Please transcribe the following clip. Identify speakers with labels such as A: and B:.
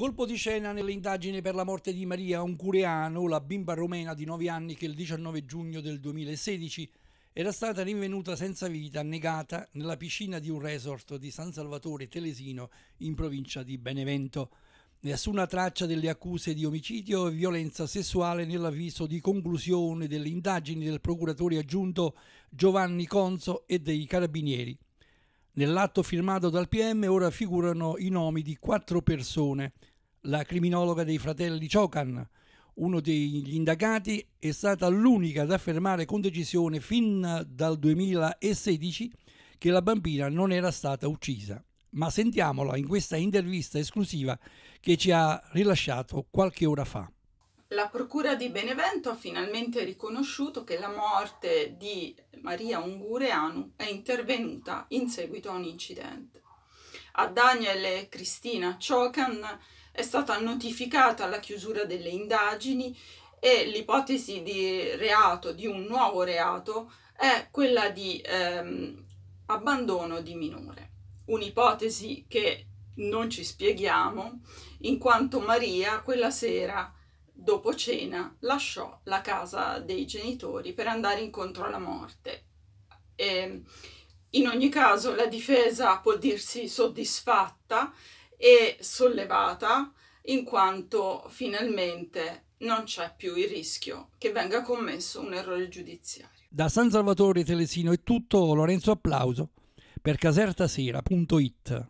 A: Colpo di scena nelle indagini per la morte di Maria Uncureano, la bimba romena di 9 anni che il 19 giugno del 2016 era stata rinvenuta senza vita, annegata nella piscina di un resort di San Salvatore Telesino in provincia di Benevento. Nessuna traccia delle accuse di omicidio e violenza sessuale nell'avviso di conclusione delle indagini del procuratore aggiunto Giovanni Conso e dei carabinieri. Nell'atto firmato dal PM ora figurano i nomi di quattro persone. La criminologa dei fratelli Ciocan, uno degli indagati, è stata l'unica ad affermare con decisione fin dal 2016 che la bambina non era stata uccisa. Ma sentiamola in questa intervista esclusiva che ci ha rilasciato qualche ora fa.
B: La Procura di Benevento ha finalmente riconosciuto che la morte di Maria Ungureanu, è intervenuta in seguito a un incidente. A Daniel e Cristina Ciocan è stata notificata la chiusura delle indagini e l'ipotesi di reato, di un nuovo reato, è quella di ehm, abbandono di minore. Un'ipotesi che non ci spieghiamo, in quanto Maria quella sera dopo cena, lasciò la casa dei genitori per andare incontro alla morte. E ehm, in ogni caso la difesa può dirsi soddisfatta e sollevata in quanto finalmente non c'è più il rischio che venga commesso un errore giudiziario.
A: Da San Salvatore Telesino è tutto, Lorenzo Applauso per casertasera.it.